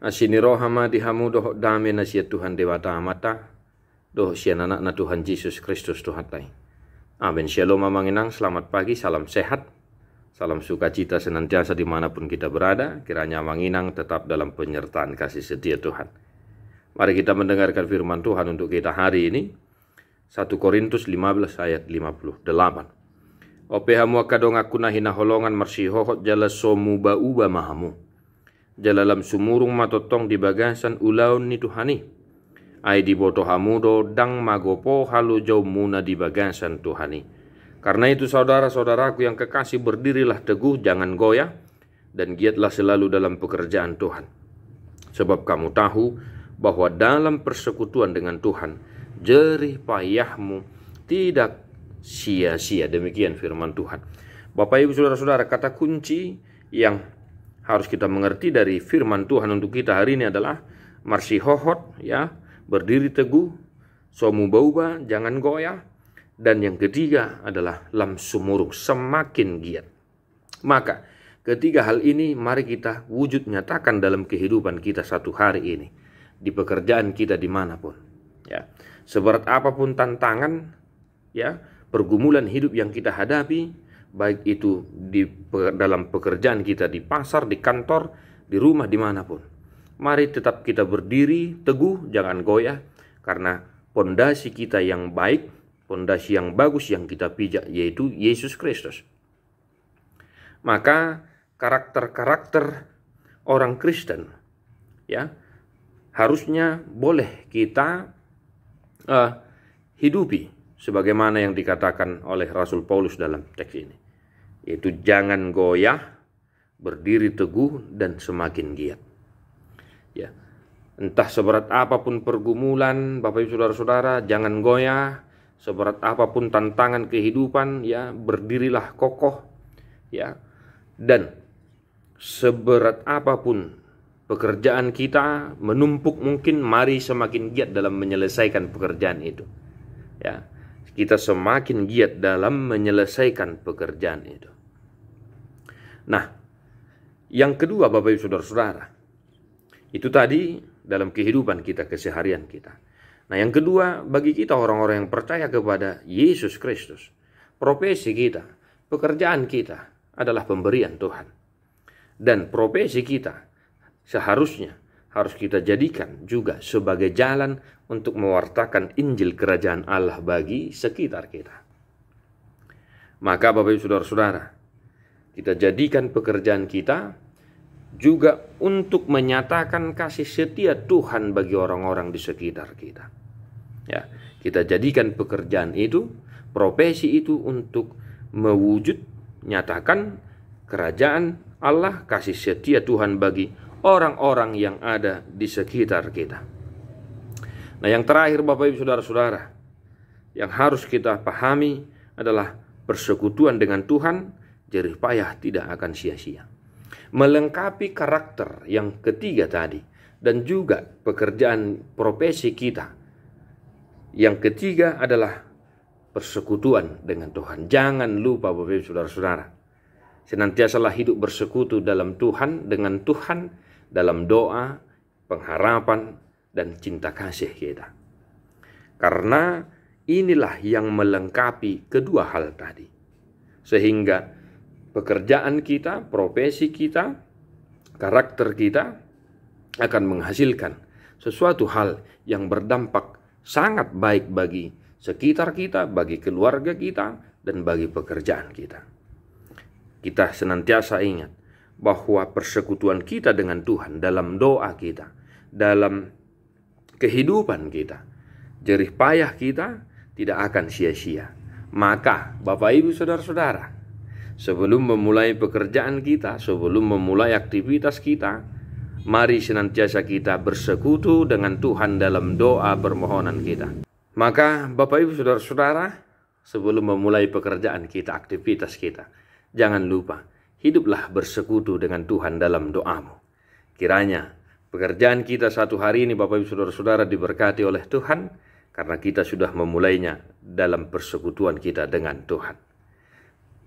Asiniro hama dihamu doh dame nasihat Tuhan Dewata Amata doh sian anak na Tuhan Yesus Kristus Tuhan Tai. Amin shalom amanginang selamat pagi salam sehat salam sukacita senantiasa dimanapun kita berada kiranya amanginang tetap dalam penyertaan kasih setia Tuhan. Mari kita mendengarkan firman Tuhan untuk kita hari ini 1 Korintus 15 ayat 58 opeha mua kadong aku hina holongan marsi hohot jala somu ba uba mahamu. lam sumurung matotong di bagasan ulaun ni Tuhani. Ai di boto hamudo dang magopo halu jauh muna di bagasan Tuhani. Karena itu saudara-saudaraku yang kekasih berdirilah teguh jangan goyah dan giatlah selalu dalam pekerjaan Tuhan. Sebab kamu tahu bahwa dalam persekutuan dengan Tuhan jerih payahmu tidak sia-sia. Demikian firman Tuhan. Bapak Ibu Saudara-saudara, kata kunci yang harus kita mengerti dari firman Tuhan untuk kita hari ini adalah marsihohot ya, berdiri teguh, somu bauba, jangan goyah, dan yang ketiga adalah lam sumurung, semakin giat. Maka ketiga hal ini mari kita wujud nyatakan dalam kehidupan kita satu hari ini di pekerjaan kita dimanapun ya seberat apapun tantangan ya pergumulan hidup yang kita hadapi, baik itu di dalam pekerjaan kita di pasar, di kantor, di rumah, dimanapun. Mari tetap kita berdiri teguh, jangan goyah, karena pondasi kita yang baik, pondasi yang bagus yang kita pijak yaitu Yesus Kristus. Maka karakter-karakter orang Kristen, ya harusnya boleh kita uh, hidupi sebagaimana yang dikatakan oleh Rasul Paulus dalam teks ini yaitu jangan goyah berdiri teguh dan semakin giat ya entah seberat apapun pergumulan Bapak Ibu saudara-saudara jangan goyah seberat apapun tantangan kehidupan ya berdirilah kokoh ya dan seberat apapun pekerjaan kita menumpuk mungkin mari semakin giat dalam menyelesaikan pekerjaan itu ya kita semakin giat dalam menyelesaikan pekerjaan itu. Nah, yang kedua Bapak Ibu Saudara-saudara, itu tadi dalam kehidupan kita, keseharian kita. Nah, yang kedua bagi kita orang-orang yang percaya kepada Yesus Kristus, profesi kita, pekerjaan kita adalah pemberian Tuhan. Dan profesi kita seharusnya harus kita jadikan juga sebagai jalan untuk mewartakan Injil Kerajaan Allah bagi sekitar kita. Maka Bapak Ibu Saudara-saudara, kita jadikan pekerjaan kita juga untuk menyatakan kasih setia Tuhan bagi orang-orang di sekitar kita. Ya, kita jadikan pekerjaan itu, profesi itu untuk mewujud nyatakan kerajaan Allah kasih setia Tuhan bagi orang-orang yang ada di sekitar kita. Nah, yang terakhir Bapak Ibu Saudara-saudara, yang harus kita pahami adalah persekutuan dengan Tuhan, jerih payah tidak akan sia-sia. Melengkapi karakter yang ketiga tadi dan juga pekerjaan profesi kita. Yang ketiga adalah persekutuan dengan Tuhan. Jangan lupa Bapak Ibu Saudara-saudara. Senantiasalah hidup bersekutu dalam Tuhan dengan Tuhan dalam doa, pengharapan, dan cinta kasih kita. Karena inilah yang melengkapi kedua hal tadi. Sehingga pekerjaan kita, profesi kita, karakter kita akan menghasilkan sesuatu hal yang berdampak sangat baik bagi sekitar kita, bagi keluarga kita, dan bagi pekerjaan kita. Kita senantiasa ingat bahwa persekutuan kita dengan Tuhan dalam doa kita, dalam kehidupan kita, jerih payah kita tidak akan sia-sia. Maka, Bapak Ibu Saudara-saudara, sebelum memulai pekerjaan kita, sebelum memulai aktivitas kita, mari senantiasa kita bersekutu dengan Tuhan dalam doa permohonan kita. Maka, Bapak Ibu Saudara-saudara, sebelum memulai pekerjaan kita, aktivitas kita, jangan lupa hiduplah bersekutu dengan Tuhan dalam doamu. Kiranya pekerjaan kita satu hari ini Bapak Ibu Saudara-saudara diberkati oleh Tuhan karena kita sudah memulainya dalam persekutuan kita dengan Tuhan.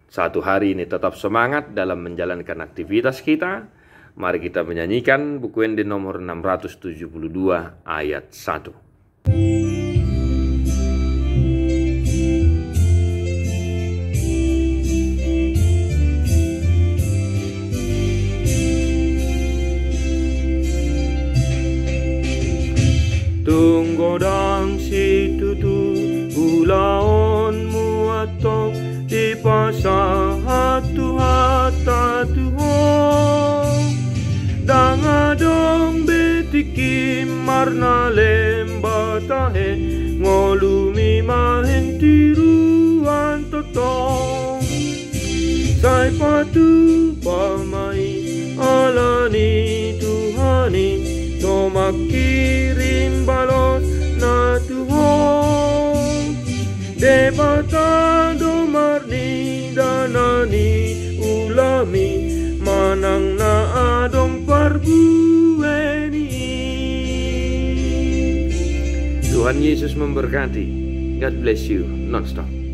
Satu hari ini tetap semangat dalam menjalankan aktivitas kita. Mari kita menyanyikan buku Ende nomor 672 ayat 1. arna lemba tahe ngolumi mahen tiru antotong sai patu pamai alani tuhani tomakirim balos na tuhon devata domarni danani Tuhan Yesus memberkati. God bless you non-stop.